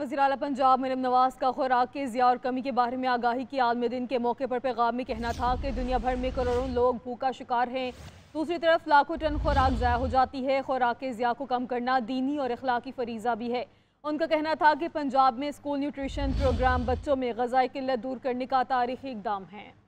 वजी अला पंजाब मरम नवाज का खुराक के ज़िया और कमी के बारे में आगाही की आलम दिन के मौके पर पैगाम में कहना था कि दुनिया भर में करोड़ों लोग भूखा शिकार हैं दूसरी तरफ लाखों टन खुराक ज़ाया हो जाती है खुराक के ज़िया को कम करना दीनी और अखलाकी फरीजा भी है उनका कहना था कि पंजाब में स्कूल न्यूट्रिशन प्रोग्राम बच्चों में गजाई किल्लत दूर करने का तारीखी इकदाम है